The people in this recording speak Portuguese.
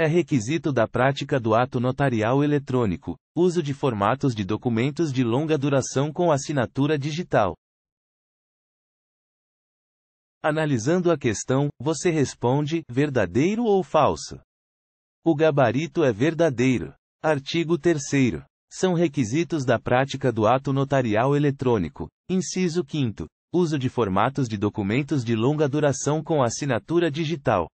É requisito da prática do ato notarial eletrônico, uso de formatos de documentos de longa duração com assinatura digital. Analisando a questão, você responde: verdadeiro ou falso? O gabarito é verdadeiro. Artigo 3. São requisitos da prática do ato notarial eletrônico. Inciso 5. Uso de formatos de documentos de longa duração com assinatura digital.